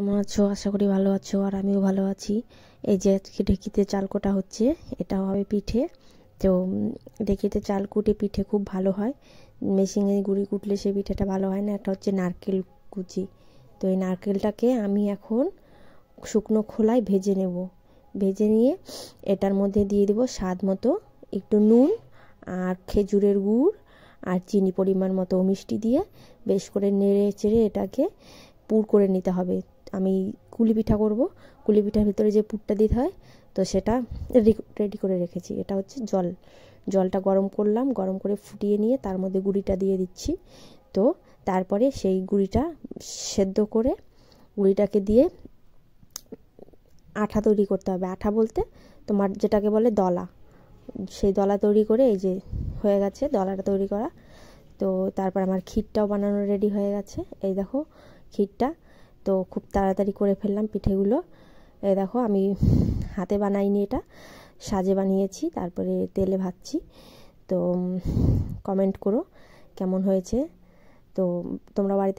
কেমন আছো আশা করি ভালো আছো আর আমিও ভালো আছি এই যে আজকে ঢেকিতে চাল কোটা হচ্ছে এটা হবে পিঠে তো ঢেকিতে চাল কুটে পিঠে খুব ভালো হয় মেশিনে গুঁড়ি কুটলে সে পিঠেটা ভালো হয় না এটা হচ্ছে নারকেল কুচি তো এই নারকেলটাকে আমি এখন শুকনো খোলায় ভেজে নেব ভেজে নিয়ে এটার মধ্যে দিয়ে দেবো স্বাদ মতো একটু নুন আর খেজুরের গুড় আর চিনি পরিমাণ মতো মিষ্টি দিয়ে বেশ করে নেড়ে চেড়ে এটাকে পুর করে নিতে হবে আমি কুলি পিঠা করব কুলি পিঠার ভিতরে যে পুটটা দিতে হয় তো সেটা রেডি করে রেখেছি এটা হচ্ছে জল জলটা গরম করলাম গরম করে ফুটিয়ে নিয়ে তার মধ্যে গুঁড়িটা দিয়ে দিচ্ছি তো তারপরে সেই গুড়িটা সেদ্ধ করে গুঁড়িটাকে দিয়ে আঠা তৈরি করতে হবে আঠা বলতে তোমার যেটাকে বলে দলা সেই দলা তৈরি করে এই যে হয়ে গেছে দলাটা তৈরি করা তো তারপর আমার ক্ষীরটাও বানানো রেডি হয়ে গেছে এই দেখো ক্ষীরটা তো খুব তাড়াতাড়ি করে ফেললাম পিঠেগুলো এ দেখো আমি হাতে বানাইনি এটা সাজে বানিয়েছি তারপরে তেলে ভাজছি তো কমেন্ট করো কেমন হয়েছে তো তোমরা বাড়িতে